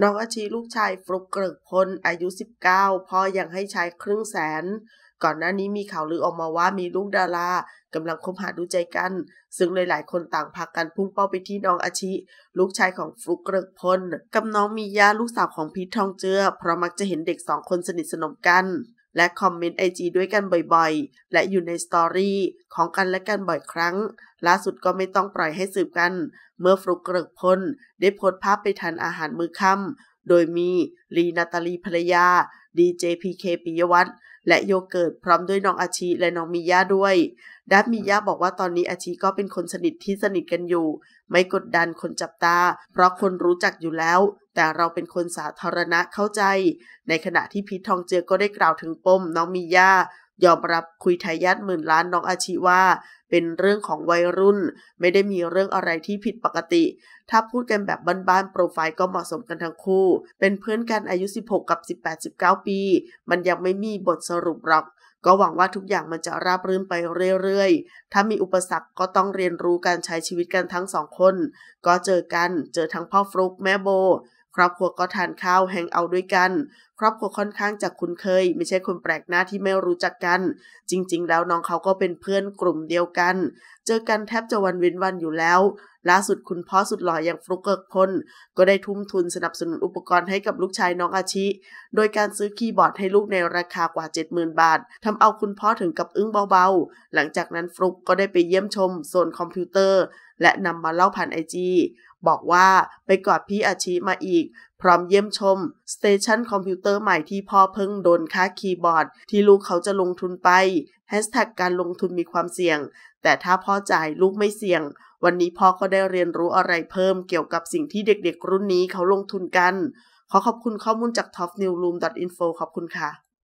น้องอาชีลูกชายฟลุกเกริกพลอายุ 19 พ่อยังให้ใช้ครึ่งแสน ก่อนหน้านี้มีข่าวลือออกมาว่ามีลูกดารากำลังคบหาดูใจกัน ซึ่งหลาย ๆ คนต่างพากันพุ่งเป้าไปที่น้องอาชิลูกชายของฟลุกเกริกพลกับน้องมียาลูกสาวของพีททองเจือเพราะมักจะเห็นเด็กสองคนสนิทสนมกันและคอมเมนต์ไอจด้วยกันบ่อยๆ และอยู่ในสตอรี่ของกันและกันบ่อยครั้งล่าสุดก็ไม่ต้องปล่อยให้สืบกัน เมื่อฟลุกเกริกพลได้โพสต์ภาพไปทานอาหารมื้อค่ำโดยมีลีนาตาลีภรรยาดีเจพีเคปิยวัฒน์และโยเกิร์ตพร้อมด้วยน้องอาชีและน้องมิยาด้วยดับมิยาบอกว่าตอนนี้อาชีก็เป็นคนสนิทที่สนิทกันอยู่ ไม่กดดันคนจับตา เพราะคนรู้จักอยู่แล้ว แต่เราเป็นคนสาธารณะเข้าใจ ในขณะที่พีททองเจือก็ได้กล่าวถึงปมน้องมิยายอมรับคุยทายาทหมื่นล้านน้องอาชีว่าเป็นเรื่องของวัยรุ่นไม่ได้มีเรื่องอะไรที่ผิดปกติ ถ้าพูดกันแบบบ้านๆโปรไฟล์ก็เหมาะสมกันทั้งคู่ เป็นเพื่อนกันอายุ 16 กับ 18-19 ปี มันยังไม่มีบทสรุปหรอก ก็หวังว่าทุกอย่างมันจะราบรื่นไปเรื่อยๆ ถ้ามีอุปสรรคก็ต้องเรียนรู้การใช้ชีวิตกันทั้งสองคน ก็เจอกันเจอทั้งพ่อฟลุกแม่โบครอบครัวก็ทานข้าวแฮงเอาด้วยกันครอบครัวค่อนข้างจะคุ้นเคย ไม่ใช่คนแปลกหน้าที่ไม่รู้จักกัน จริงๆแล้วน้องเขาก็เป็นเพื่อนกลุ่มเดียวกัน เจอกันแทบจะวันเว้นวันอยู่แล้วล่าสุดคุณพ่อสุดหล่ออย่างฟลุกเกิกพลก็ได้ทุ่มทุนสนับสนุนอุปกรณ์ให้กับลูกชายน้องอาชิ โดยการซื้อคีย์บอร์ดให้ลูกในราคากว่า 70,000 บาททำเอาคุณพ่อถึงกับอึ้งเบาๆ หลังจากนั้นฟลุกก็ได้ไปเยี่ยมชมโซนคอมพิวเตอร์ และนำมาเล่าผ่านไอจีบอกว่าไปกอดพี่อาชิมาอีกพร้อมเยี่ยมชม สเตชันคอมพิวเตอร์ใหม่ที่พ่อเพิ่งโดนค่าคีย์บอร์ด ที่ลูกเขาจะลงทุนไปแฮชแท็กการลงทุนมีความเสี่ยง แต่ถ้าพ่อจ่ายลูกไม่เสี่ยง วันนี้พ่อก็ได้เรียนรู้อะไรเพิ่มเกี่ยวกับสิ่งที่เด็กๆรุ่นนี้เขาลงทุนกัน ขอขอบคุณข้อมูลจาก topnewroom.info ขอบคุณค่ะ